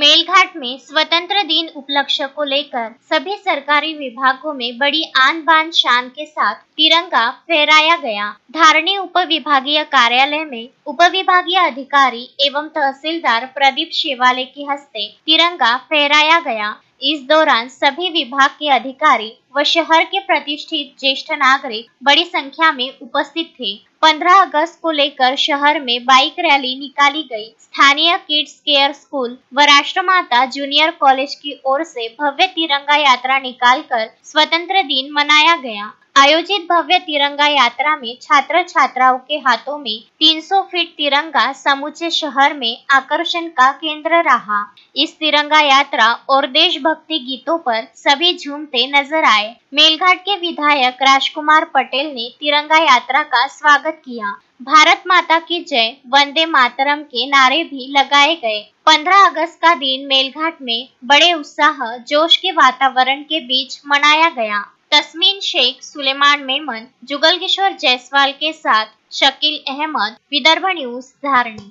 मेलघाट में स्वतंत्र दिन उपलक्ष्य को लेकर सभी सरकारी विभागों में बड़ी आन बान शान के साथ तिरंगा फहराया गया धारणी उप विभागीय कार्यालय में उप विभागीय अधिकारी एवं तहसीलदार प्रदीप शिवालय के हस्ते तिरंगा फहराया गया इस दौरान सभी विभाग के अधिकारी व शहर के प्रतिष्ठित ज्येष्ठ नागरिक बड़ी संख्या में उपस्थित थे 15 अगस्त को लेकर शहर में बाइक रैली निकाली गई स्थानीय किड्स केयर स्कूल व राष्ट्रमाता जूनियर कॉलेज की ओर से भव्य तिरंगा यात्रा निकालकर स्वतंत्र दिन मनाया गया आयोजित भव्य तिरंगा यात्रा में छात्र छात्राओं के हाथों में 300 फीट तिरंगा समूचे शहर में आकर्षण का केंद्र रहा इस तिरंगा यात्रा और देशभक्ति गीतों पर सभी झूमते नजर आए मेलघाट के विधायक राजकुमार पटेल ने तिरंगा यात्रा का स्वागत किया भारत माता की जय वंदे मातरम के नारे भी लगाए गए 15 अगस्त का दिन मेलघाट में बड़े उत्साह जोश के वातावरण के बीच मनाया गया तस्मीन शेख सुलेमान मेमन जुगल किशोर जायसवाल के साथ शकील अहमद विदर्भ न्यूज धारणी